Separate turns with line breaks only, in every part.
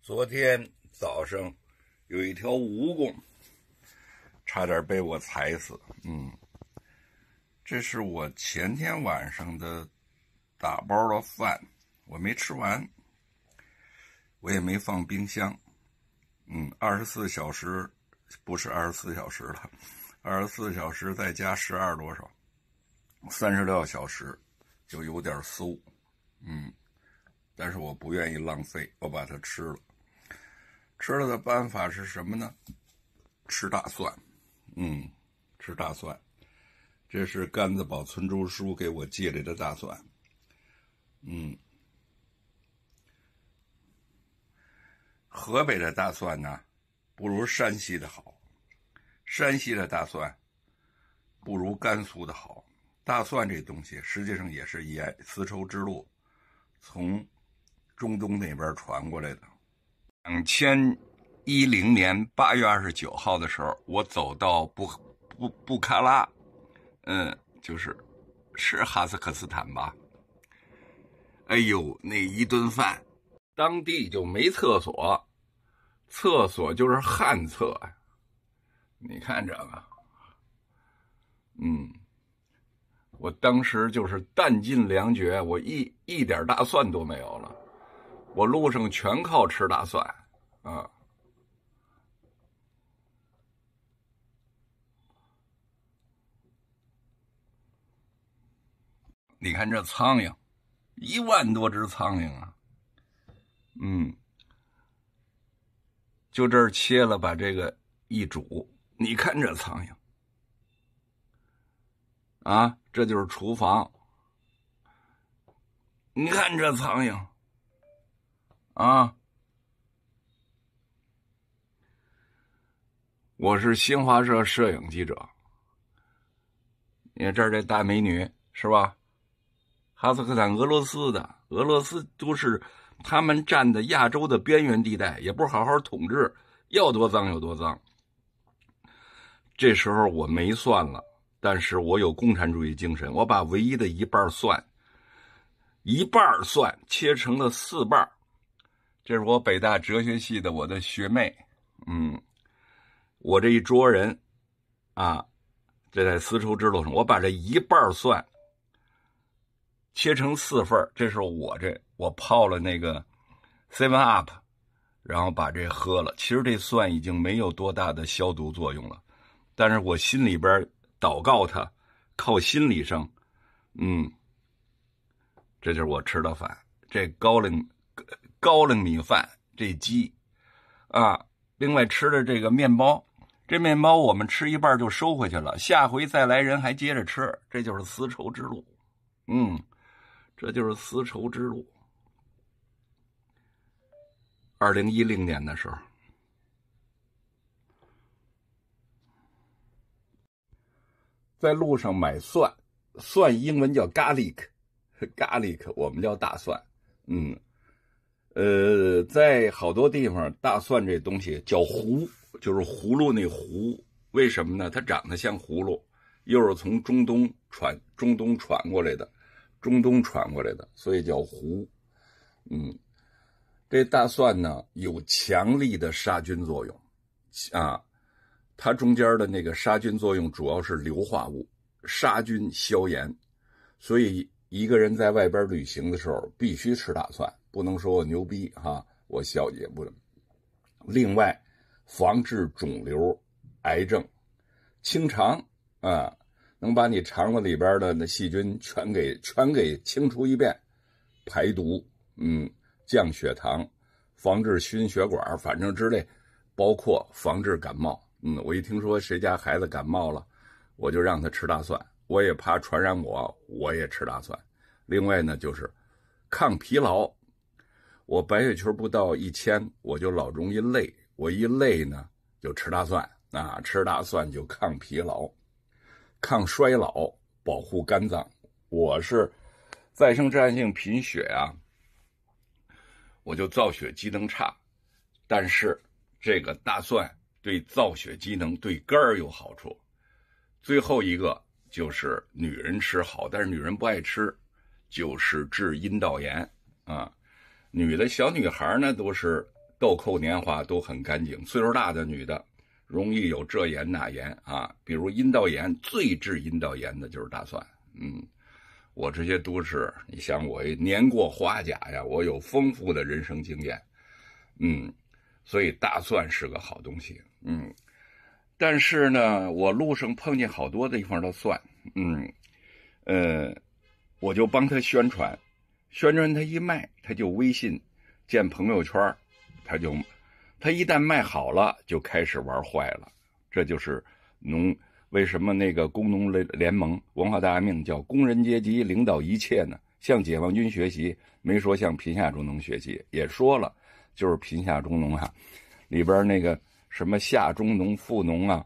昨天早上有一条蜈蚣，差点被我踩死。嗯，这是我前天晚上的打包的饭，我没吃完，我也没放冰箱。嗯，二十四小时不是二十四小时了，二十四小时再加十二多少？三十六小时就有点馊。嗯。但是我不愿意浪费，我把它吃了。吃了的办法是什么呢？吃大蒜，嗯，吃大蒜。这是甘子堡村支叔给我借来的大蒜，嗯。河北的大蒜呢，不如山西的好；山西的大蒜，不如甘肃的好。大蒜这东西，实际上也是沿丝绸之路从。中东那边传过来的，两千一零年八月二十九号的时候，我走到布布布喀拉，嗯，就是是哈萨克斯坦吧。哎呦，那一顿饭，当地就没厕所，厕所就是旱厕呀。你看这个，嗯，我当时就是弹尽粮绝，我一一点大蒜都没有了。我路上全靠吃大蒜，啊！你看这苍蝇，一万多只苍蝇啊，嗯，就这儿切了，把这个一煮，你看这苍蝇，啊，这就是厨房，你看这苍蝇。啊！我是新华社摄影记者。你看这儿这大美女是吧？哈萨克斯坦、俄罗斯的俄罗斯都是他们占的亚洲的边缘地带，也不好好统治，要多脏有多脏。这时候我没蒜了，但是我有共产主义精神，我把唯一的一半蒜，一半蒜切成了四瓣这是我北大哲学系的我的学妹，嗯，我这一桌人，啊，这在丝绸之路上，我把这一瓣蒜切成四份这是我这我泡了那个 Seven Up，然后把这喝了。其实这蒜已经没有多大的消毒作用了，但是我心里边祷告它，靠心理上，嗯，这就是我吃的饭，这高粱。高粱米饭，这鸡，啊，另外吃的这个面包，这面包我们吃一半就收回去了，下回再来人还接着吃，这就是丝绸之路，嗯，这就是丝绸之路。二零一零年的时候，在路上买蒜，蒜英文叫 garlic，garlic 我们叫大蒜，嗯。呃，在好多地方，大蒜这东西叫“葫，就是葫芦那“葫。为什么呢？它长得像葫芦，又是从中东传中东传过来的，中东传过来的，所以叫“胡”。嗯，这大蒜呢，有强力的杀菌作用啊。它中间的那个杀菌作用主要是硫化物，杀菌消炎。所以，一个人在外边旅行的时候，必须吃大蒜。不能说我牛逼哈，我小也不能。另外，防治肿瘤、癌症、清肠啊，能把你肠子里边的那细菌全给全给清除一遍，排毒，嗯，降血糖，防治心血管，反正之类，包括防治感冒。嗯，我一听说谁家孩子感冒了，我就让他吃大蒜，我也怕传染我，我也吃大蒜。另外呢，就是抗疲劳。我白血球不到一千，我就老容易累。我一累呢，就吃大蒜啊，吃大蒜就抗疲劳、抗衰老、保护肝脏。我是再生障碍性贫血啊，我就造血机能差。但是这个大蒜对造血机能、对肝儿有好处。最后一个就是女人吃好，但是女人不爱吃，就是治阴道炎啊。女的小女孩呢，都是豆蔻年华，都很干净。岁数大的女的，容易有这炎那炎啊，比如阴道炎，最治阴道炎的就是大蒜。嗯，我这些都是，你像我年过花甲呀，我有丰富的人生经验。嗯，所以大蒜是个好东西。嗯，但是呢，我路上碰见好多地方的蒜。嗯，呃，我就帮他宣传。宣传他一卖，他就微信建朋友圈他就他一旦卖好了，就开始玩坏了。这就是农为什么那个工农联联盟文化大革命叫工人阶级领导一切呢？向解放军学习，没说向贫下中农学习，也说了就是贫下中农哈，里边那个什么下中农、富农啊，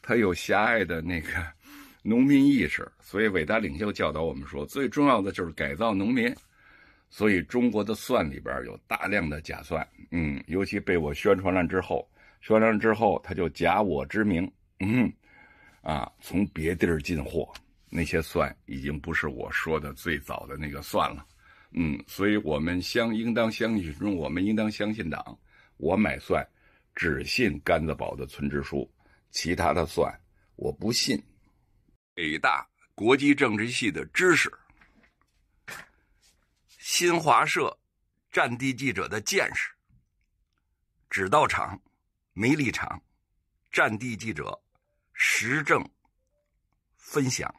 他有狭隘的那个 农民意识，所以伟大领袖教导我们说，最重要的就是改造农民。所以中国的蒜里边有大量的假蒜，嗯，尤其被我宣传了之后，宣传之后，他就假我之名，嗯，啊，从别地儿进货，那些蒜已经不是我说的最早的那个蒜了，嗯，所以我们相应当相信我们应当相信党，我买蒜只信甘子堡的村支书，其他的蒜我不信，北大国际政治系的知识。新华社，战地记者的见识。只到场，没立场。战地记者，实证分享。